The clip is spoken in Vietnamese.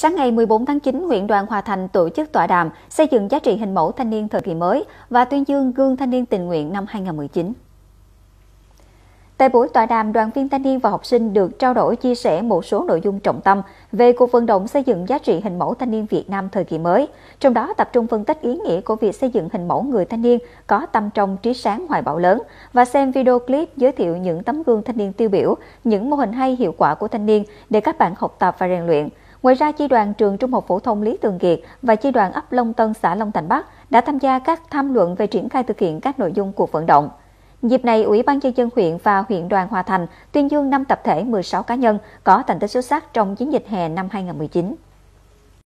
Sáng ngày 14 tháng 9, huyện đoàn Hòa Thành tổ chức tọa đàm xây dựng giá trị hình mẫu thanh niên thời kỳ mới và tuyên dương gương thanh niên tình nguyện năm 2019. Tại buổi tọa đàm, đoàn viên thanh niên và học sinh được trao đổi chia sẻ một số nội dung trọng tâm về cuộc vận động xây dựng giá trị hình mẫu thanh niên Việt Nam thời kỳ mới, trong đó tập trung phân tích ý nghĩa của việc xây dựng hình mẫu người thanh niên có tâm trong trí sáng hoài bão lớn và xem video clip giới thiệu những tấm gương thanh niên tiêu biểu, những mô hình hay hiệu quả của thanh niên để các bạn học tập và rèn luyện. Ngoài ra, chi đoàn trường Trung học phổ thông Lý Tường Kiệt và chi đoàn ấp Long Tân xã Long Thành Bắc đã tham gia các tham luận về triển khai thực hiện các nội dung cuộc vận động. Dịp này, Ủy ban nhân dân huyện và huyện đoàn Hòa Thành tuyên dương 5 tập thể 16 cá nhân có thành tích xuất sắc trong chiến dịch hè năm 2019.